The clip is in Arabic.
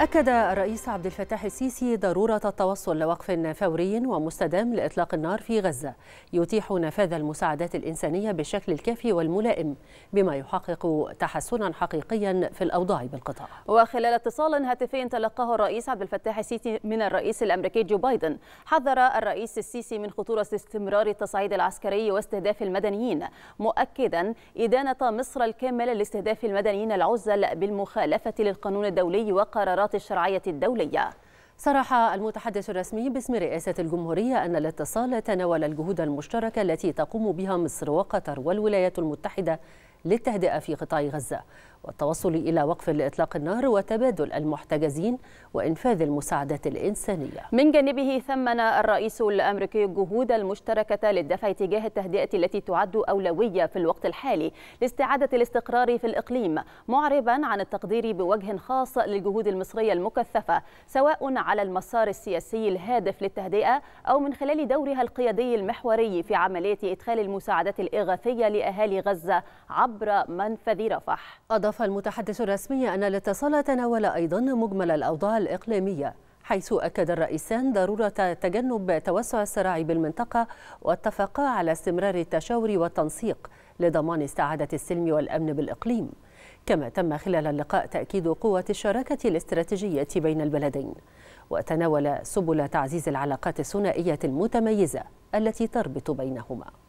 أكد الرئيس عبد الفتاح السيسي ضرورة التوصل لوقف فوري ومستدام لإطلاق النار في غزة يتيح نفاذ المساعدات الإنسانية بالشكل الكافي والملائم بما يحقق تحسنا حقيقيا في الأوضاع بالقطاع وخلال اتصال هاتفي تلقاه الرئيس عبد الفتاح السيسي من الرئيس الأمريكي جو بايدن حذر الرئيس السيسي من خطورة استمرار التصعيد العسكري واستهداف المدنيين مؤكدا إدانة مصر الكاملة لاستهداف المدنيين العزل بالمخالفة للقانون الدولي وقرارات القرارات الشرعية الدولية صرح المتحدث الرسمي باسم رئاسة الجمهورية أن الاتصال تناول الجهود المشتركة التي تقوم بها مصر وقطر والولايات المتحدة للتهدئة في قطاع غزة والتوصل إلى وقف لإطلاق النار وتبادل المحتجزين وإنفاذ المساعدات الإنسانية من جانبه ثمن الرئيس الأمريكي الجهود المشتركة للدفع تجاه التهدئة التي تعد أولوية في الوقت الحالي لاستعادة الاستقرار في الإقليم معربا عن التقدير بوجه خاص للجهود المصرية المكثفة سواء على المسار السياسي الهادف للتهدئة أو من خلال دورها القيادي المحوري في عملية إدخال المساعدات الإغاثية لأهالي غزة عبر منفذ رفح أضاف أضاف المتحدث الرسمي أن الاتصال تناول أيضا مجمل الأوضاع الإقليمية حيث أكد الرئيسان ضرورة تجنب توسع الصراع بالمنطقة واتفقا على استمرار التشاور والتنسيق لضمان استعادة السلم والأمن بالإقليم كما تم خلال اللقاء تأكيد قوة الشراكة الاستراتيجية بين البلدين وتناول سبل تعزيز العلاقات الثنائية المتميزة التي تربط بينهما